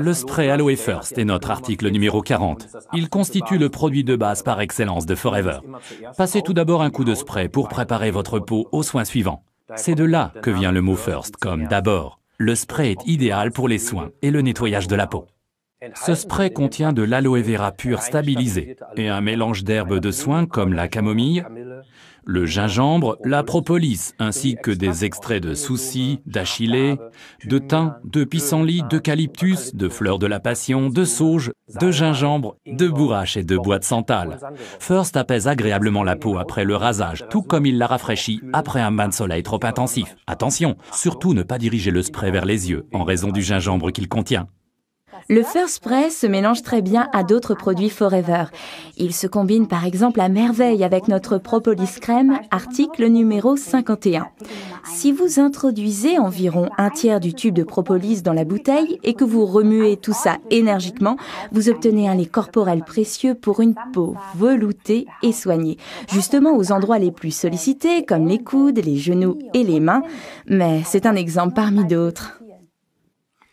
Le spray Aloe First est notre article numéro 40. Il constitue le produit de base par excellence de Forever. Passez tout d'abord un coup de spray pour préparer votre peau aux soins suivants. C'est de là que vient le mot euh, first, comme d'abord. Le spray est idéal pour les soins et le nettoyage de la peau. Ce spray contient de l'aloe vera pur stabilisé et un mélange d'herbes de soins comme la camomille, le gingembre, la propolis, ainsi que des extraits de soucis, d'achillée, de thym, de pissenlit, d'eucalyptus, de fleurs de la passion, de sauge, de gingembre, de bourrache et de bois de santal. First apaise agréablement la peau après le rasage, tout comme il la rafraîchit après un bain de soleil trop intensif. Attention, surtout ne pas diriger le spray vers les yeux en raison du gingembre qu'il contient. Le First Press se mélange très bien à d'autres produits Forever. Il se combine par exemple à merveille avec notre Propolis Crème, article numéro 51. Si vous introduisez environ un tiers du tube de Propolis dans la bouteille et que vous remuez tout ça énergiquement, vous obtenez un lait corporel précieux pour une peau veloutée et soignée, justement aux endroits les plus sollicités comme les coudes, les genoux et les mains. Mais c'est un exemple parmi d'autres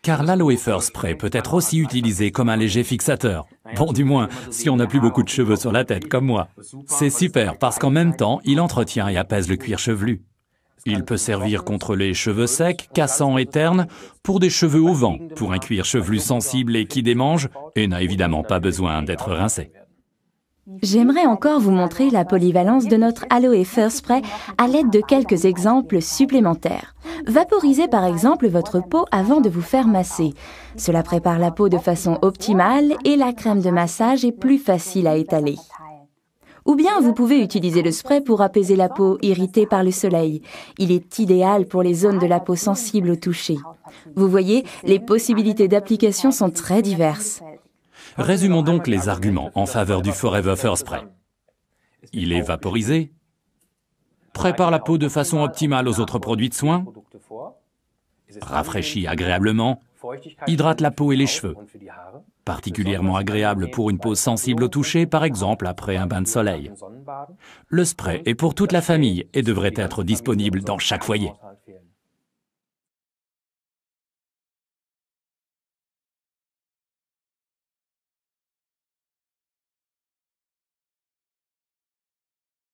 car l'aloe vera spray peut être aussi utilisé comme un léger fixateur. Bon, du moins, si on n'a plus beaucoup de cheveux sur la tête, comme moi. C'est super, parce qu'en même temps, il entretient et apaise le cuir chevelu. Il peut servir contre les cheveux secs, cassants et ternes, pour des cheveux au vent, pour un cuir chevelu sensible et qui démange, et n'a évidemment pas besoin d'être rincé. J'aimerais encore vous montrer la polyvalence de notre Aloe First Spray à l'aide de quelques exemples supplémentaires. Vaporisez par exemple votre peau avant de vous faire masser. Cela prépare la peau de façon optimale et la crème de massage est plus facile à étaler. Ou bien vous pouvez utiliser le spray pour apaiser la peau irritée par le soleil. Il est idéal pour les zones de la peau sensibles au toucher. Vous voyez, les possibilités d'application sont très diverses. Résumons donc les arguments en faveur du Forever First Spray. Il est vaporisé, prépare la peau de façon optimale aux autres produits de soins, rafraîchit agréablement, hydrate la peau et les cheveux, particulièrement agréable pour une peau sensible au toucher, par exemple après un bain de soleil. Le spray est pour toute la famille et devrait être disponible dans chaque foyer.